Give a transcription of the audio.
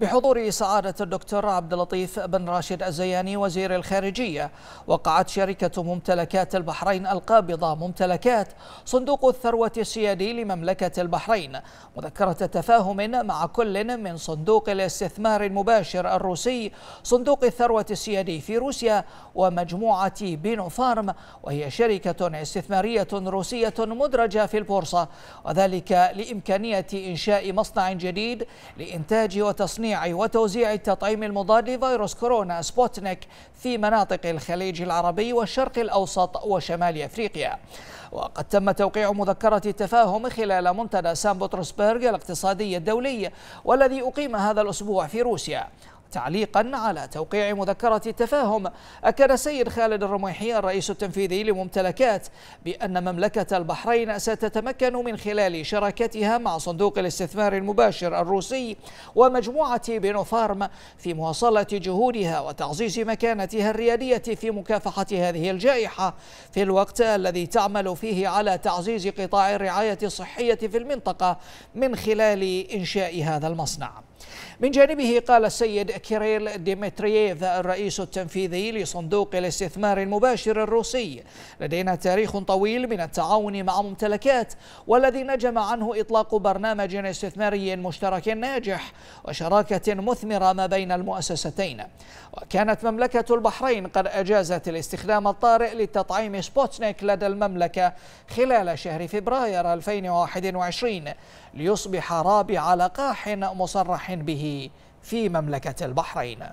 بحضور سعادة الدكتور عبد اللطيف بن راشد الزياني وزير الخارجية وقعت شركة ممتلكات البحرين القابضة ممتلكات صندوق الثروة السيادي لمملكة البحرين مذكرة تفاهم مع كل من صندوق الاستثمار المباشر الروسي صندوق الثروة السيادي في روسيا ومجموعة بينو فارم وهي شركة استثمارية روسية مدرجة في البورصة وذلك لإمكانية إنشاء مصنع جديد لإنتاج وتصنيع تصنيع وتوزيع التطعيم المضاد لفيروس كورونا سبوتنيك في مناطق الخليج العربي والشرق الأوسط وشمال أفريقيا وقد تم توقيع مذكرة التفاهم خلال منتدى سان بطرسبرغ الاقتصادي الدولي والذي أقيم هذا الأسبوع في روسيا تعليقا على توقيع مذكرة التفاهم أكد السيد خالد الرميحي الرئيس التنفيذي لممتلكات بأن مملكة البحرين ستتمكن من خلال شراكتها مع صندوق الاستثمار المباشر الروسي ومجموعة بينوفارم في مواصلة جهودها وتعزيز مكانتها الريادية في مكافحة هذه الجائحة في الوقت الذي تعمل فيه على تعزيز قطاع الرعاية الصحية في المنطقة من خلال إنشاء هذا المصنع من جانبه قال السيد كيريل ديمترييف الرئيس التنفيذي لصندوق الاستثمار المباشر الروسي لدينا تاريخ طويل من التعاون مع ممتلكات والذي نجم عنه إطلاق برنامج استثماري مشترك ناجح وشراكة مثمرة ما بين المؤسستين وكانت مملكة البحرين قد أجازت الاستخدام الطارئ للتطعيم سبوتنيك لدى المملكة خلال شهر فبراير 2021 ليصبح رابع لقاح مصرح به في مملكة البحرين